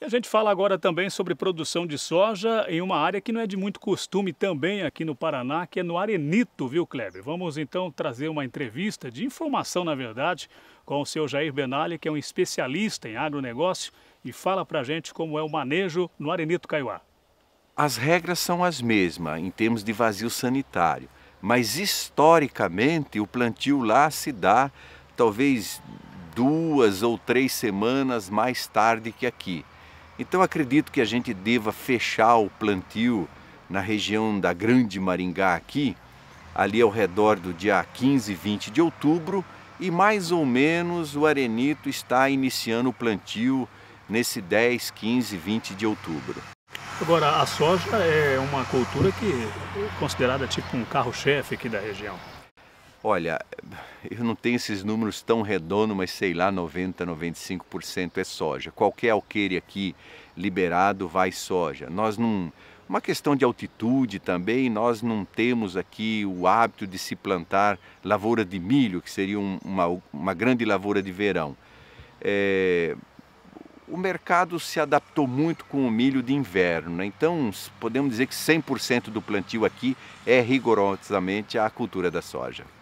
E a gente fala agora também sobre produção de soja em uma área que não é de muito costume também aqui no Paraná, que é no Arenito, viu, Kleber? Vamos então trazer uma entrevista de informação, na verdade, com o seu Jair Benali, que é um especialista em agronegócio e fala pra gente como é o manejo no Arenito Caiuá. As regras são as mesmas em termos de vazio sanitário, mas historicamente o plantio lá se dá talvez duas ou três semanas mais tarde que aqui. Então acredito que a gente deva fechar o plantio na região da Grande Maringá aqui, ali ao redor do dia 15 e 20 de outubro, e mais ou menos o arenito está iniciando o plantio nesse 10, 15, 20 de outubro. Agora, a soja é uma cultura que é considerada tipo um carro-chefe aqui da região. Olha, eu não tenho esses números tão redondos, mas sei lá, 90, 95% é soja. Qualquer alqueire aqui liberado vai soja. Nós não. Uma questão de altitude também, nós não temos aqui o hábito de se plantar lavoura de milho, que seria uma, uma grande lavoura de verão. É, o mercado se adaptou muito com o milho de inverno, né? então podemos dizer que 100% do plantio aqui é rigorosamente a cultura da soja.